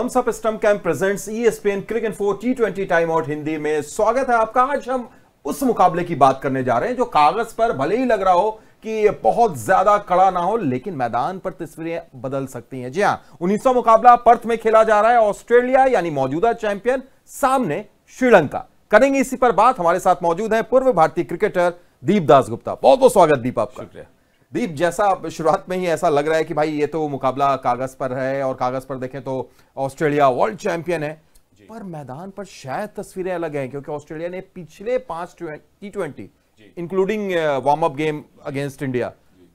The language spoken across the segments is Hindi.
हम सब stump camp presents ESPN Cricinfo T twenty time out Hindi में स्वागत है आपका आज हम उस मुकाबले की बात करने जा रहे हैं जो कागज पर भले ही लग रहा हो कि ये बहुत ज्यादा कड़ा ना हो लेकिन मैदान पर तस्वीरें बदल सकती हैं जी हाँ उन्नीस मुकाबला पर्थ में खेला जा रहा है ऑस्ट्रेलिया यानी मौजूदा चैंपियन सामने श्रीलंका करेंगे इसी पर बात हमारे साथ मौजूद है पूर्व भारतीय क्रिकेटर दीपदास गुप्ता बहुत बहुत स्वागत दीप आपका शुक्रिया दीप जैसा शुरुआत में ही ऐसा लग रहा है कि भाई ये तो मुकाबला कागज पर है और कागज पर देखें तो ऑस्ट्रेलिया वर्ल्ड चैंपियन है पर मैदान पर शायद तस्वीरें अलग हैं क्योंकि ऑस्ट्रेलिया ने पिछले पांच T twenty including warm up game against India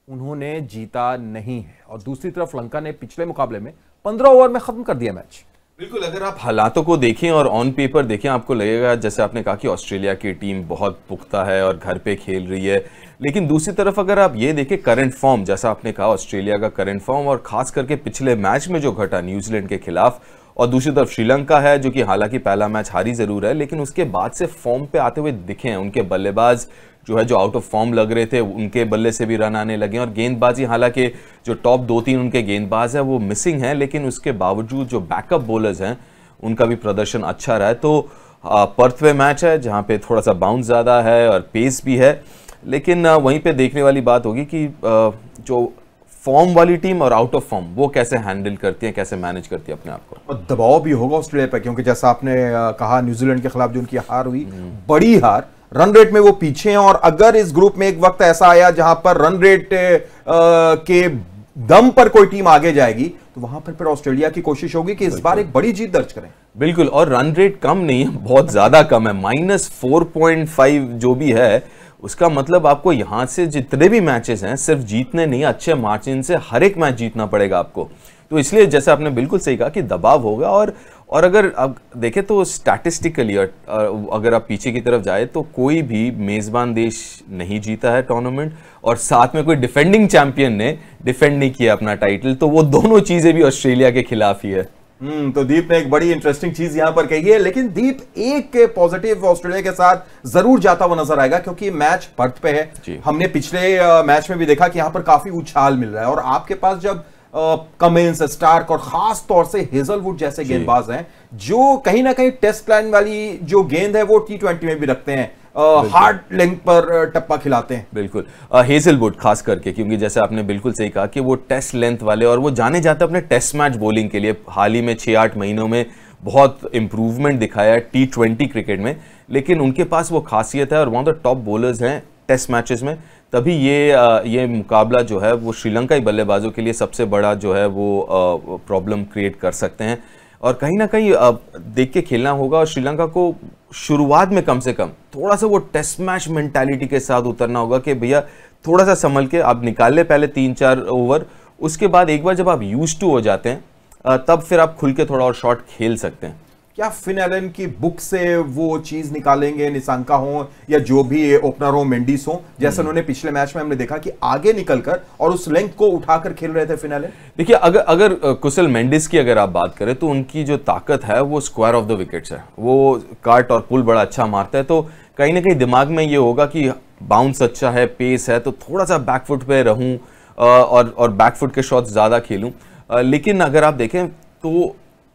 उन्होंने जीता नहीं है और दूसरी तरफ लंका ने पिछले मुकाबले में पंद्रह ओवर में खत्म कर दिया मैच बिल्कुल अगर आप हालातों को देखें और ऑन पेपर देखें आपको लगेगा जैसे आपने कहा कि ऑस्ट्रेलिया की टीम बहुत पुख्ता है और घर पे खेल रही है लेकिन दूसरी तरफ अगर आप ये देखें करंट फॉर्म जैसा आपने कहा ऑस्ट्रेलिया का करंट फॉर्म और खास करके पिछले मैच में जो घटा न्यूजीलैंड के खिलाफ और दूसरी तरफ श्रीलंका है जो कि हालांकि पहला मैच हारी ज़रूर है लेकिन उसके बाद से फॉर्म पे आते हुए दिखे हैं उनके बल्लेबाज जो है जो आउट ऑफ फॉर्म लग रहे थे उनके बल्ले से भी रन आने लगे और गेंदबाजी हालांकि जो टॉप दो तीन उनके गेंदबाज है वो मिसिंग है लेकिन उसके बावजूद जो बैकअप बॉलर्स हैं उनका भी प्रदर्शन अच्छा रहा है तो पर्थ पे मैच है जहाँ पे थोड़ा सा बाउंस ज़्यादा है और पेस भी है लेकिन वहीं पे देखने वाली बात होगी कि जो फॉर्म वाली टीम और आउट ऑफ फॉर्म वो कैसे हैंडल करती है कैसे मैनेज करती है अपने आप को और दबाव भी होगा ऑस्ट्रेलिया पर क्योंकि जैसा आपने कहा न्यूजीलैंड के खिलाफ जो उनकी हार हुई हम्म। बड़ी हार रन रेट में वो पीछे हैं और अगर इस ग्रुप में एक वक्त ऐसा आया जहां पर रन रेट के दम पर कोई टीम आगे जाएगी तो वहां पर फिर ऑस्ट्रेलिया की कोशिश होगी कि इस बार एक बड़ी जीत दर्ज करें बिल्कुल और रन रेट कम नहीं है बहुत ज्यादा कम है माइनस फोर पॉइंट फाइव जो भी है उसका मतलब आपको यहाँ से जितने भी मैचेस हैं सिर्फ जीतने नहीं अच्छे मार्जिन से हर एक मैच जीतना पड़ेगा आपको तो इसलिए जैसे आपने बिल्कुल सही कहा कि दबाव होगा और और अगर आप देखें तो स्टैटिस्टिकली अगर आप पीछे की तरफ जाए तो कोई भी मेज़बान देश नहीं जीता है टूर्नामेंट और साथ में कोई डिफेंडिंग चैंपियन ने डिफेंड नहीं किया अपना टाइटल तो वो दोनों चीज़ें भी ऑस्ट्रेलिया के खिलाफ ही है हम्म तो दीप ने एक बड़ी इंटरेस्टिंग चीज यहां पर कही है लेकिन दीप एक के पॉजिटिव ऑस्ट्रेलिया के साथ जरूर जाता हुआ नजर आएगा क्योंकि मैच पर्थ पे है हमने पिछले मैच में भी देखा कि यहां पर काफी उछाल मिल रहा है और आपके पास जब कमेंस स्टार्क और खास तौर से हेजलवुड जैसे गेंदबाज हैं जो कहीं ना कहीं टेस्ट प्लान वाली जो गेंद है वो टी ट्वेंटी में भी रखते हैं हार्ड लेंथ पर टप्पा खिलाते हैं बिल्कुल हेजलवुड खास करके क्योंकि जैसे आपने बिल्कुल सही कहा कि वो टेस्ट लेंथ वाले और वो जाने जाते अपने टेस्ट मैच बॉलिंग के लिए हाल ही में छः आठ महीनों में बहुत इम्प्रूवमेंट दिखाया टी ट्वेंटी क्रिकेट में लेकिन उनके पास वो खासियत है और one of the top bowlers हैं टेस्ट मैचेस में तभी ये आ, ये मुकाबला जो है वो श्रीलंका बल्लेबाजों के लिए सबसे बड़ा जो है वो प्रॉब्लम क्रिएट कर सकते हैं और कहीं ना कहीं देख के खेलना होगा और श्रीलंका को शुरुआत में कम से कम थोड़ा सा वो टेस्ट मैच मेंटालिटी के साथ उतरना होगा कि भैया थोड़ा सा संभल के आप निकाल लें पहले तीन चार ओवर उसके बाद एक बार जब आप यूज टू हो जाते हैं तब फिर आप खुल के थोड़ा और शॉट खेल सकते हैं क्या फिनेलन की बुक से वो चीज निकालेंगे निशांका हो या जो भी ओपनर हो मेंडिस हो जैसे हम्म। उन्होंने पिछले मैच में हमने देखा कि आगे निकलकर और उस लेंथ को उठाकर खेल रहे थे फिनेलन देखिए अगर अगर कुशल मेंडिस की अगर आप बात करें तो उनकी जो ताकत है वो स्क्वायर ऑफ द विकेट्स है वो काट और पुल बड़ा अच्छा मारता है तो कहीं ना कहीं दिमाग में ये होगा कि बाउंस अच्छा है पेस है तो थोड़ा सा बैकफुट पे रहूं और और बैकफुट के शॉट्स ज़्यादा खेलूं लेकिन अगर आप देखें तो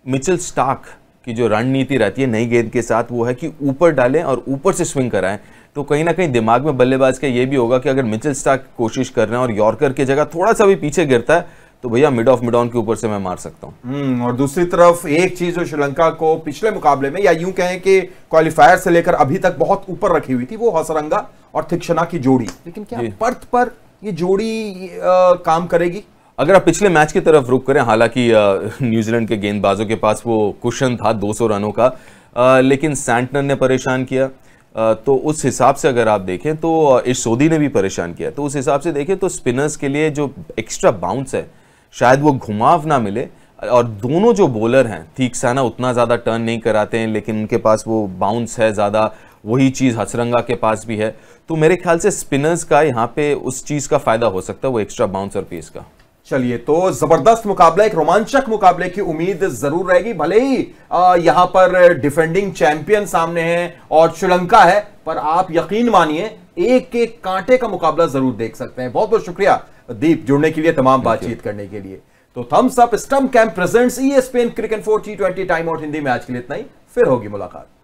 मिचल स्टार्क की जो रणनीति रहती है नई गेंद के साथ वो है कि ऊपर डालें और ऊपर से स्विंग कराएं तो कहीं ना कहीं दिमाग में बल्लेबाज का ये भी होगा कि अगर मिचल स्टार्क कोशिश कर रहे हैं और यॉर्कर की जगह थोड़ा सा भी पीछे गिरता है तो भैया मिड ऑफ मिड ऑन के ऊपर से मैं मार सकता हूँ हम्म, और दूसरी तरफ एक चीज जो श्रीलंका को पिछले मुकाबले में या यूं कहें कि क्वालिफायर से लेकर अभी तक बहुत ऊपर रखी हुई थी वो हौसरंगा और थिक्षना की जोड़ी लेकिन क्या पर्थ पर ये जोड़ी आ, काम करेगी अगर आप पिछले मैच की तरफ रुक करें हालांकि न्यूजीलैंड के गेंदबाजों के पास वो कुशन था 200 रनों का आ, लेकिन सैंटनर ने परेशान किया आ, तो उस हिसाब से अगर आप देखें तो इशोदी ने भी परेशान किया तो उस हिसाब से देखें तो स्पिनर्स के लिए जो एक्स्ट्रा बाउंस है शायद वो घुमाव ना मिले और दोनों जो बॉलर हैं ठीक साना उतना ज़्यादा टर्न नहीं कराते हैं लेकिन उनके पास वो बाउंस है ज़्यादा वही चीज़ हसरंगा के पास भी है तो मेरे ख्याल से स्पिनर्स का यहाँ पे उस चीज़ का फ़ायदा हो सकता है वो एक्स्ट्रा बाउंसर पीस का चलिए तो जबरदस्त मुकाबला एक रोमांचक मुकाबले की उम्मीद जरूर रहेगी भले ही यहां पर डिफेंडिंग चैंपियन सामने हैं और श्रीलंका है पर आप यकीन मानिए एक एक कांटे का मुकाबला जरूर देख सकते हैं बहुत बहुत शुक्रिया दीप जुड़ने के लिए तमाम बातचीत करने के लिए तो Thums Up stump camp presents ESPN Cricinfo T twenty time out Hindi में आज के लिए इतना ही फिर होगी मुलाकात